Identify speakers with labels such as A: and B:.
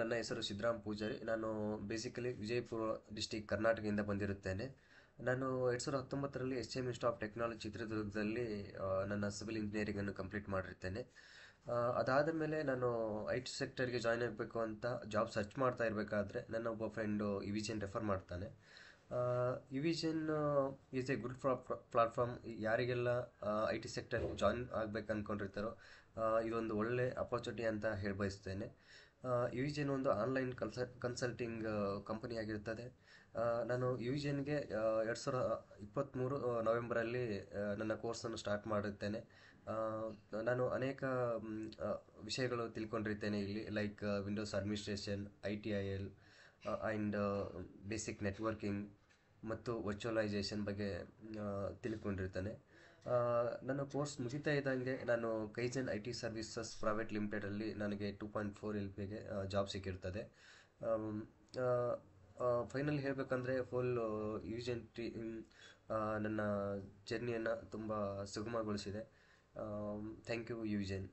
A: ನನ್ನ ಹೆಸರು ಸಿದ್ದರಾಮ್ ಪೂಜಾರಿ ನಾನು ಬೇಸಿಕಲಿ ವಿಜಯಪುರ ಡಿಸ್ಟಿಕ್ ಕರ್ನಾಟಕದಿಂದ ಬಂದಿರುತ್ತೇನೆ ನಾನು ಎರಡು ಸಾವಿರದ ಹತ್ತೊಂಬತ್ತರಲ್ಲಿ S M institute of technology ಚಿತ್ರದುರ್ಗದಲ್ಲಿ ನನ್ನ ಸಿವಿಲ್ ಇಂಜಿನಿಯರಿಂಗನ್ನು ಕಂಪ್ಲೀಟ್ ಮಾಡಿರ್ತೇನೆ ಅದಾದ ಮೇಲೆ ನಾನು ಐ ಟಿ ಸೆಕ್ಟರ್ಗೆ ಜಾಯ್ನ್ ಆಗಬೇಕು ಅಂತ ಜಾಬ್ ಸರ್ಚ್ ಮಾಡ್ತಾ ಇರಬೇಕಾದ್ರೆ ನನ್ನ ಒಬ್ಬ ಫ್ರೆಂಡು ಇವಿಜನ್ ರೆಫರ್ ಮಾಡ್ತಾನೆ Evision is a good platform ಯಾರಿಗೆಲ್ಲ ಐ ಟಿ ಸೆಕ್ಟರ್ ಜಾಯ್ನ್ ಆಗಬೇಕು ಅಂದ್ಕೊಂಡಿರ್ತಾರೋ ಇದೊಂದು ಒಳ್ಳೆ ಅಪರ್ಚುನಿಟಿ ಅಂತ ಹೇಳಿ ಬಯಸ್ತೇನೆ ಯು ಎನ್ ಒಂದು ಆನ್ಲೈನ್ ಕನ್ಸ ಕನ್ಸಲ್ಟಿಂಗ್ ಕಂಪನಿಯಾಗಿರುತ್ತದೆ ನಾನು ಯು ಎನ್ಗೆ ಎರಡು ಸಾವಿರ ಇಪ್ಪತ್ತ್ಮೂರು ನವೆಂಬರಲ್ಲಿ ನನ್ನ ಕೋರ್ಸನ್ನು ಸ್ಟಾರ್ಟ್ ಮಾಡಿರ್ತೇನೆ ನಾನು ಅನೇಕ ವಿಷಯಗಳು ತಿಳ್ಕೊಂಡಿರ್ತೇನೆ ಇಲ್ಲಿ like Windows administration I T I L and basic networking ಮತ್ತು ವರ್ಚುವಲೈಸೇಷನ್ ಬಗ್ಗೆ ತಿಳ್ಕೊಂಡಿರ್ತೇನೆ ನನ್ನ ಕೋರ್ಸ್ ಮುಗಿತಾ ಇದ್ದಂಗೆ ನಾನು Kaizen I T services private ಲಿಮಿಟೆಡಲ್ಲಿ ನನಗೆ ಟೂ ಪಾಯಿಂಟ್ ಫೋರ್ ಎಲ್ ಪಿಗೆ ಜಾಬ್ ಸಿಕ್ಕಿರ್ತದೆ ಫೈನಲ್ ಹೇಳಬೇಕಂದ್ರೆ ಫುಲ್ ಯೂಜೆಂಟಿ ನನ್ನ ಜರ್ನಿಯನ್ನು ತುಂಬ ಸುಗಮಗೊಳಿಸಿದೆ ಥ್ಯಾಂಕ್ ಯು ಯೂಜೆನ್